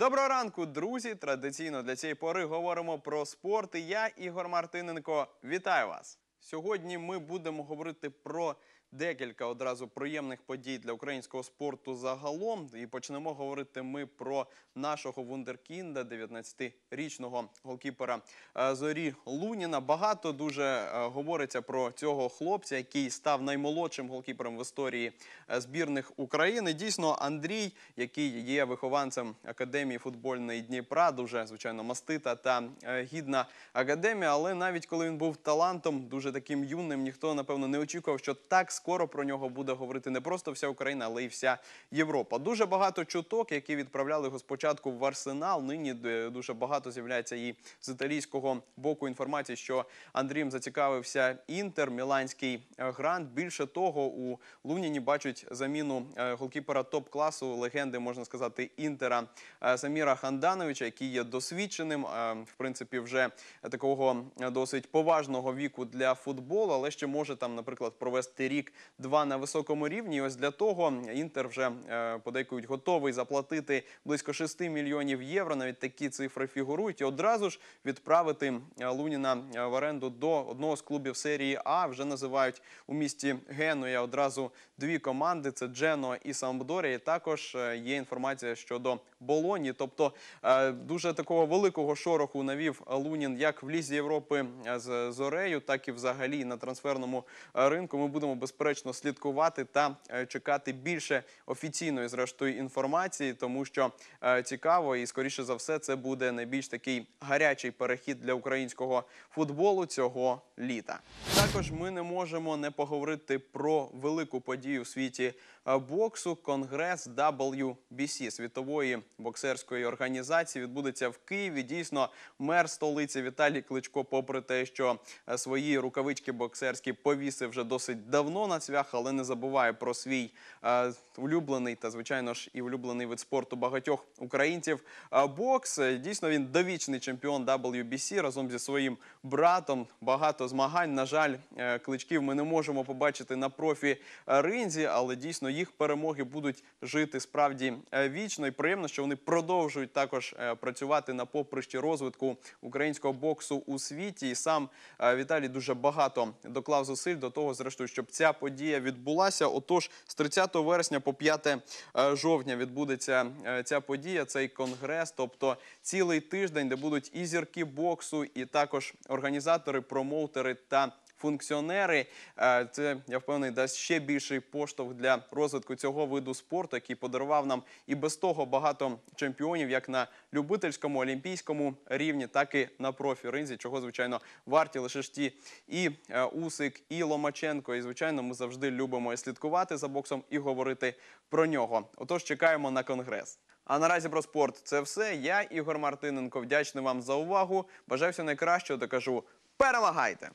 Доброго ранку, друзі! Традиційно для цієї пори говоримо про спорт. Я Ігор Мартиненко. Вітаю вас! Сьогодні ми будемо говорити про декілька одразу приємних подій для українського спорту загалом. І почнемо говорити ми про нашого вундеркінда, 19-річного голкіпера е, Зорі Луніна. Багато дуже е, говориться про цього хлопця, який став наймолодшим голкіпером в історії е, збірних України. Дійсно, Андрій, який є вихованцем академії футбольної Дніпра, дуже звичайно мастита та гідна академія. Але навіть коли він був талантом, дуже вже таким юним, ніхто напевно не очікував, що так скоро про нього буде говорити не просто вся Україна, але й вся Європа. Дуже багато чуток, які відправляли його спочатку в арсенал. Нині дуже багато з'являється і з італійського боку інформації, що Андрієм зацікавився інтер, міланський е, грант. Більше того, у Луніні бачать заміну е, голкіпера топ-класу легенди, можна сказати, інтера е, Саміра Хандановича, який є досвідченим. В принципі, вже такого досить поважного віку для Футбол, але ще може там, наприклад, провести рік-два на високому рівні. І Ось для того інтер вже е, подейкують готовий заплатити близько 6 мільйонів євро. Навіть такі цифри фігурують і одразу ж відправити е, Луніна е, в оренду до одного з клубів серії А. Вже називають у місті Генуя одразу дві команди: це Джено і Самбдорія. І Також є інформація щодо Болоні, тобто дуже такого великого шороху навів Лунін як в лізі Європи з Зорею, так і взагалі взагалі на трансферному е, ринку. Ми будемо безперечно слідкувати та е, чекати більше офіційної зрештою інформації, тому що е, цікаво і скоріше за все це буде найбільш такий гарячий перехід для українського футболу цього літа. Також ми не можемо не поговорити про велику подію в світі боксу. Конгрес WBC, світової боксерської організації відбудеться в Києві. Дійсно, мер столиці Віталій Кличко, попри те, що свої рукавиці рукавички боксерські повісив вже досить давно на цвях, але не забуває про свій е, улюблений та, звичайно ж, і улюблений вид спорту багатьох українців. Бокс е, дійсно він довічний чемпіон WBC разом зі своїм братом. Багато змагань. На жаль, е, кличків ми не можемо побачити на профі ринзі, але дійсно їх перемоги будуть жити справді е, вічно і приємно, що вони продовжують також працювати на поприщі розвитку українського боксу у світі. І сам Віталій дуже багато багато доклав зусиль до того, зрештою, щоб ця подія відбулася. Отож, з 30 вересня по 5 е, жовтня відбудеться е, ця подія, цей конгрес, тобто цілий тиждень, де будуть і зірки боксу, і також організатори, промоутери та функціонери. Е, це я впевнений, дасть ще більший поштовх для розвитку цього виду спорту, який подарував нам і без того багато чемпіонів, як на любительському олімпійському рівні, так і на профі-ринзі, чого звичайно варті лише ж ті і е, Усик, і Ломаченко. І звичайно, ми завжди любимо і слідкувати за боксом і говорити про нього. Отож, чекаємо на конгрес. А наразі про спорт це все. Я Ігор Мартиненко. Вдячний вам за увагу. Бажаю всього найкращого. та кажу перемагайте!